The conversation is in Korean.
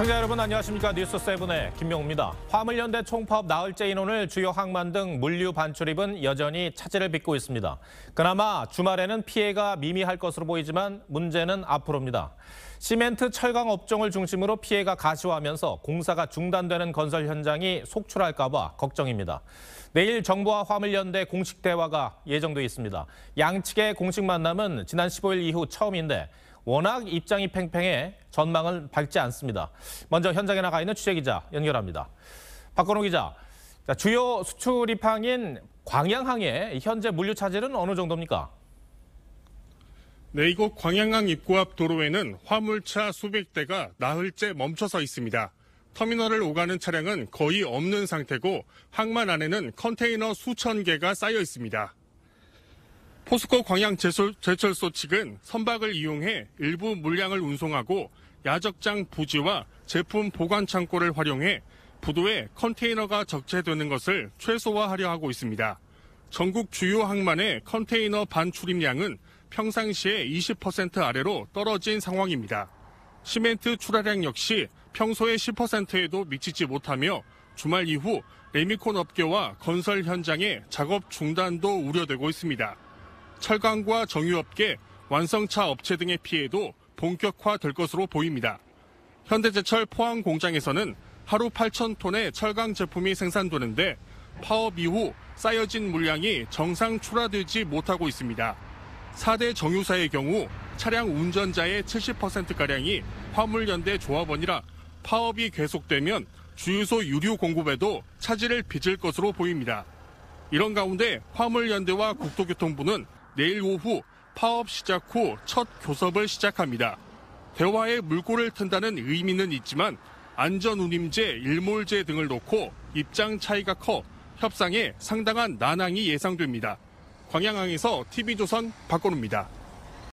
시청자 여러분 안녕하십니까 뉴스 세븐의 김명우입니다. 화물연대 총파업 나흘째 인원을 주요 항만 등 물류 반출입은 여전히 차질을 빚고 있습니다. 그나마 주말에는 피해가 미미할 것으로 보이지만 문제는 앞으로입니다. 시멘트 철강 업종을 중심으로 피해가 가시화하면서 공사가 중단되는 건설 현장이 속출할까 봐 걱정입니다. 내일 정부와 화물연대 공식 대화가 예정돼 있습니다. 양측의 공식 만남은 지난 15일 이후 처음인데 워낙 입장이 팽팽해 전망을 밝지 않습니다. 먼저 현장에 나가 있는 취재기자 연결합니다. 박건호 기자, 주요 수출입항인 광양항의 현재 물류 차질은 어느 정도입니까? 네, 이곳 광양항 입구 앞 도로에는 화물차 수백 대가 나흘째 멈춰서 있습니다. 터미널을 오가는 차량은 거의 없는 상태고 항만 안에는 컨테이너 수천 개가 쌓여 있습니다. 포스코 광양 제철, 소 측은 선박을 이용해 일부 물량을 운송하고 야적장 부지와 제품 보관 창고를 활용해 부도에 컨테이너가 적재되는 것을 최소화하려 하고 있습니다. 전국 주요 항만의 컨테이너 반출입량은 평상시의 20% 아래로 떨어진 상황입니다. 시멘트 출하량 역시 평소의 10%에도 미치지 못하며 주말 이후 레미콘 업계와 건설 현장의 작업 중단도 우려되고 있습니다. 철강과 정유업계, 완성차 업체 등의 피해도 본격화될 것으로 보입니다. 현대제철 포항 공장에서는 하루 8,000톤의 철강 제품이 생산되는데 파업 이후 쌓여진 물량이 정상 출하되지 못하고 있습니다. 4대 정유사의 경우 차량 운전자의 70%가량이 화물연대 조합원이라 파업이 계속되면 주유소 유류 공급에도 차질을 빚을 것으로 보입니다. 이런 가운데 화물연대와 국토교통부는 내일 오후 파업 시작 후 첫 교섭을 시작합니다. 대화에 물꼬를 튼다는 의미는 있지만 안전운임제, 일몰제 등을 놓고 입장 차이가 커 협상에 상당한 난항이 예상됩니다. 광양항에서 TV조선 박건우입니다.